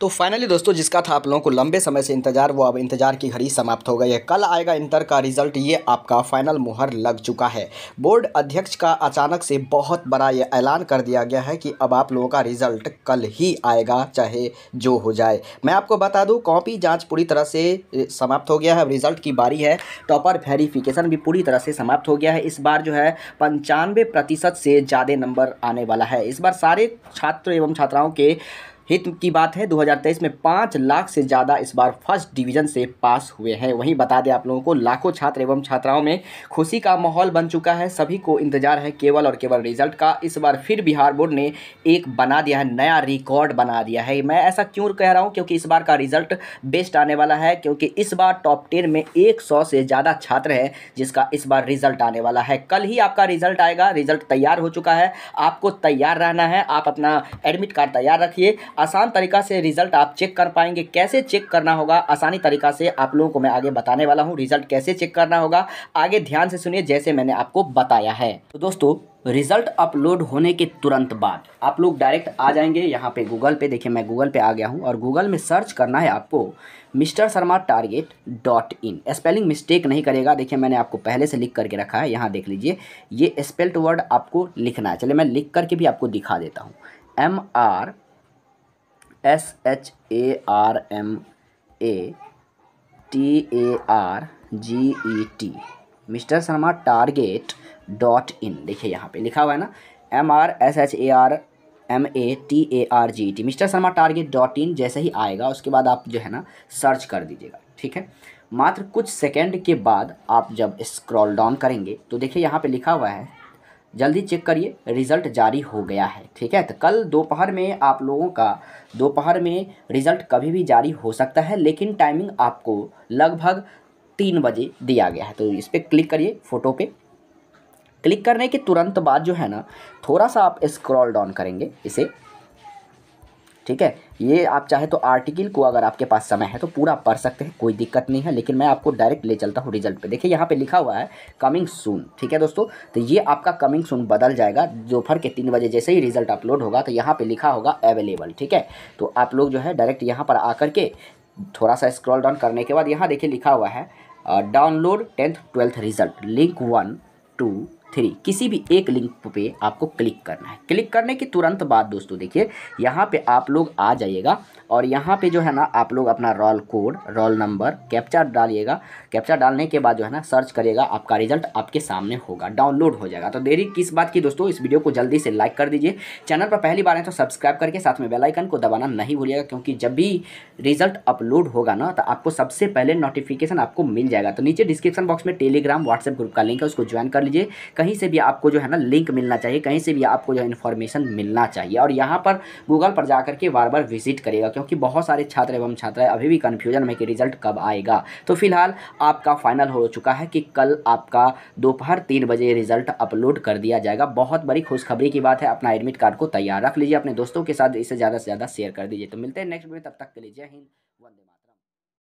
तो फाइनली दोस्तों जिसका था आप लोगों को लंबे समय से इंतजार वो अब इंतजार की घड़ी समाप्त हो गई है कल आएगा इंटर का रिजल्ट ये आपका फाइनल मुहर लग चुका है बोर्ड अध्यक्ष का अचानक से बहुत बड़ा ये ऐलान कर दिया गया है कि अब आप लोगों का रिजल्ट कल ही आएगा चाहे जो हो जाए मैं आपको बता दूँ कॉपी जाँच पूरी तरह से समाप्त हो गया है अब रिजल्ट की बारी है टॉपर वेरिफिकेशन भी पूरी तरह से समाप्त हो गया है इस बार जो है पंचानवे प्रतिशत से ज़्यादा नंबर आने वाला है इस बार सारे छात्र एवं छात्राओं के हित की बात है 2023 में पाँच लाख से ज़्यादा इस बार फर्स्ट डिवीजन से पास हुए हैं वहीं बता दें आप लोगों को लाखों छात्र एवं छात्राओं में खुशी का माहौल बन चुका है सभी को इंतजार है केवल और केवल रिजल्ट का इस बार फिर बिहार बोर्ड ने एक बना दिया है नया रिकॉर्ड बना दिया है मैं ऐसा क्यों कह रहा हूँ क्योंकि इस बार का रिजल्ट बेस्ट आने वाला है क्योंकि इस बार टॉप टेन में एक सौ से ज़्यादा छात्र हैं जिसका इस बार रिजल्ट आने वाला है कल ही आपका रिजल्ट आएगा रिजल्ट तैयार हो चुका है आपको तैयार रहना है आप अपना एडमिट कार्ड तैयार रखिए आसान तरीका से रिजल्ट आप चेक कर पाएंगे कैसे चेक करना होगा आसानी तरीका से आप लोगों को मैं आगे बताने वाला हूँ रिजल्ट कैसे चेक करना होगा आगे ध्यान से सुनिए जैसे मैंने आपको बताया है तो दोस्तों रिजल्ट अपलोड होने के तुरंत बाद आप लोग डायरेक्ट आ जाएंगे यहाँ पे गूगल पे देखिए मैं गूगल पे आ गया हूँ और गूगल में सर्च करना है आपको mister Sharma target dot in spelling mistake नहीं करेगा देखिए मैंने आपको पहले से लिख करके रखा है यहाँ देख लीजिए ये स्पेल्ट वर्ड आपको लिखना है चलिए मैं लिख करके भी आपको दिखा देता हूँ M R S H A R M A T A R G E T mister Sharma target dot in देखिए यहाँ पे लिखा हुआ है ना M R S H A R M A T A R G T mister Sharma target dot in जैसे ही आएगा उसके बाद आप जो है ना सर्च कर दीजिएगा ठीक है मात्र कुछ सेकंड के बाद आप जब स्क्रॉल डाउन करेंगे तो देखिए यहाँ पे लिखा हुआ है जल्दी चेक करिए रिज़ल्ट जारी हो गया है ठीक है तो कल दोपहर में आप लोगों का दोपहर में रिज़ल्ट कभी भी जारी हो सकता है लेकिन टाइमिंग आपको लगभग तीन बजे दिया गया है तो इस पर क्लिक करिए फ़ोटो पे क्लिक करने के तुरंत बाद जो है ना थोड़ा सा आप स्क्रॉल डाउन करेंगे इसे ठीक है ये आप चाहे तो आर्टिकल को अगर आपके पास समय है तो पूरा पढ़ सकते हैं कोई दिक्कत नहीं है लेकिन मैं आपको डायरेक्ट ले चलता हूँ रिजल्ट पे देखिए यहाँ पे लिखा हुआ है कमिंग सून ठीक है दोस्तों तो ये आपका कमिंग सून बदल जाएगा दोपहर के तीन बजे जैसे ही रिजल्ट अपलोड होगा तो यहाँ पर लिखा होगा अवेलेबल ठीक है तो आप लोग जो है डायरेक्ट यहाँ पर आकर के थोड़ा सा स्क्रॉल डाउन करने के बाद यहाँ देखिए लिखा हुआ है download tenth twelfth result link one two three किसी भी एक लिंक पे आपको क्लिक करना है क्लिक करने के तुरंत बाद दोस्तों देखिए यहाँ पे आप लोग आ जाइएगा और यहाँ पे जो है ना आप लोग अपना roll code roll number captcha डालिएगा कैप्चा डालने के बाद जो है ना सर्च करिएगा आपका रिजल्ट आपके सामने होगा डाउनलोड हो जाएगा तो देरी किस बात की दोस्तों इस वीडियो को जल्दी से लाइक कर दीजिए चैनल पर पहली बार है तो सब्सक्राइब करके साथ में बेलाइकन को दबाना नहीं भूलिएगा क्योंकि जब भी रिजल्ट अपलोड होगा ना तो आपको सबसे पहले नोटिफिकेशन आपको मिल जाएगा तो नीचे डिस्क्रिप्शन बॉक्स में टेलीग्राम व्हाट्सएप ग्रुप का लिंक है उसको ज्वाइन कर लीजिए कहीं से भी आपको जो है ना लिंक मिलना चाहिए कहीं से भी आपको जो है इन्फॉर्मेशन मिलना चाहिए और यहाँ पर गूगल पर जा करके बार बार विजिट करेगा क्योंकि बहुत सारे छात्र एवं छात्राएं अभी भी कन्फ्यूजन में कि रिजल्ट कब आएगा तो फिलहाल आपका फाइनल हो चुका है कि कल आपका दोपहर तीन बजे रिजल्ट अपलोड कर दिया जाएगा बहुत बड़ी खुशखबरी की बात है अपना एडमिट कार्ड को तैयार रख लीजिए अपने दोस्तों के साथ इसे ज़्यादा से ज़्यादा शेयर कर दीजिए तो मिलते हैं नेक्स्ट वीडियो तब तक के लिए जय हिंद वंदे मातरम